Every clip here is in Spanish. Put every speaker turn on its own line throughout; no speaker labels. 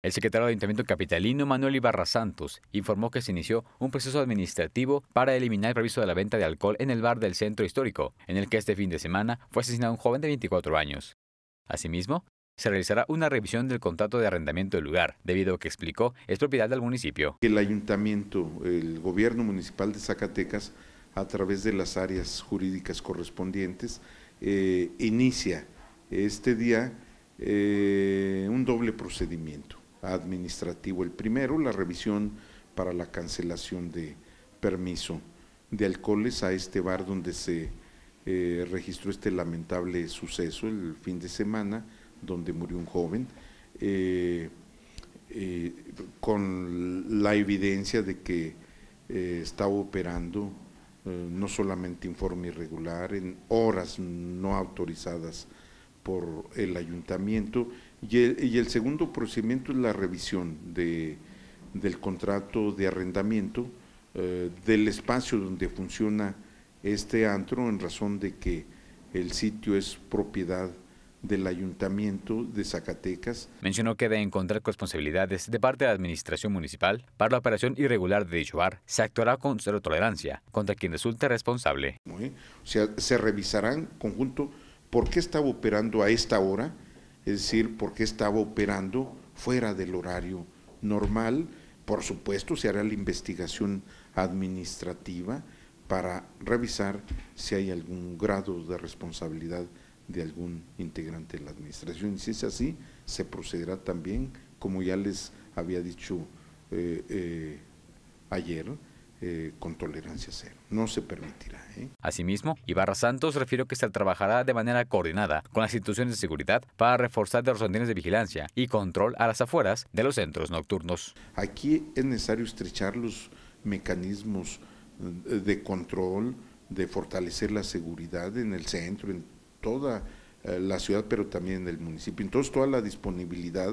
El secretario de Ayuntamiento Capitalino, Manuel Ibarra Santos, informó que se inició un proceso administrativo para eliminar el permiso de la venta de alcohol en el bar del centro histórico, en el que este fin de semana fue asesinado un joven de 24 años. Asimismo, se realizará una revisión del contrato de arrendamiento del lugar,
debido a que explicó es propiedad del municipio. El ayuntamiento, el gobierno municipal de Zacatecas, a través de las áreas jurídicas correspondientes, eh, inicia este día eh, un doble procedimiento administrativo. El primero, la revisión para la cancelación de permiso de alcoholes a este bar donde se eh, registró este lamentable suceso el fin de semana, donde murió un joven, eh, eh, con la evidencia de que estaba operando no solamente en forma irregular, en horas no autorizadas por el ayuntamiento y el, segundo procedimiento es la revisión de, del contrato de arrendamiento eh, del espacio donde funciona este antro en razón de que el sitio es propiedad del Ayuntamiento de Zacatecas.
Mencionó que de encontrar responsabilidades de parte de la Administración Municipal para la operación irregular de dicho bar, se actuará con cero tolerancia contra quien resulte responsable.
¿Eh? O sea, se revisarán conjunto por qué estaba operando a esta hora, es decir, por qué estaba operando fuera del horario normal. Por supuesto, se hará la investigación administrativa para revisar si hay algún grado de responsabilidad de algún integrante de la administración. Y si es así, se procederá también, como ya les había dicho eh, eh, ayer, eh, con
tolerancia cero. No se permitirá. ¿eh? Asimismo, Ibarra Santos refirió que se trabajará de manera coordinada con las instituciones de seguridad para reforzar los rondines de vigilancia y control a las afueras de
los centros nocturnos. Aquí es necesario estrechar los mecanismos eh, de control, de fortalecer la seguridad en el centro, en toda la ciudad, pero también en el municipio. Entonces, toda la disponibilidad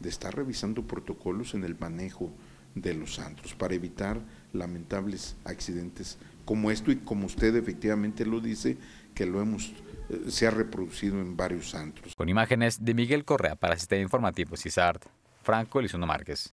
de estar revisando protocolos en el manejo de los santos para evitar lamentables accidentes como esto y como usted efectivamente lo dice, que lo hemos eh, se ha reproducido en varios santos.
Con imágenes de Miguel Correa para Sistema Informativo CISART, Franco Elizondo Márquez.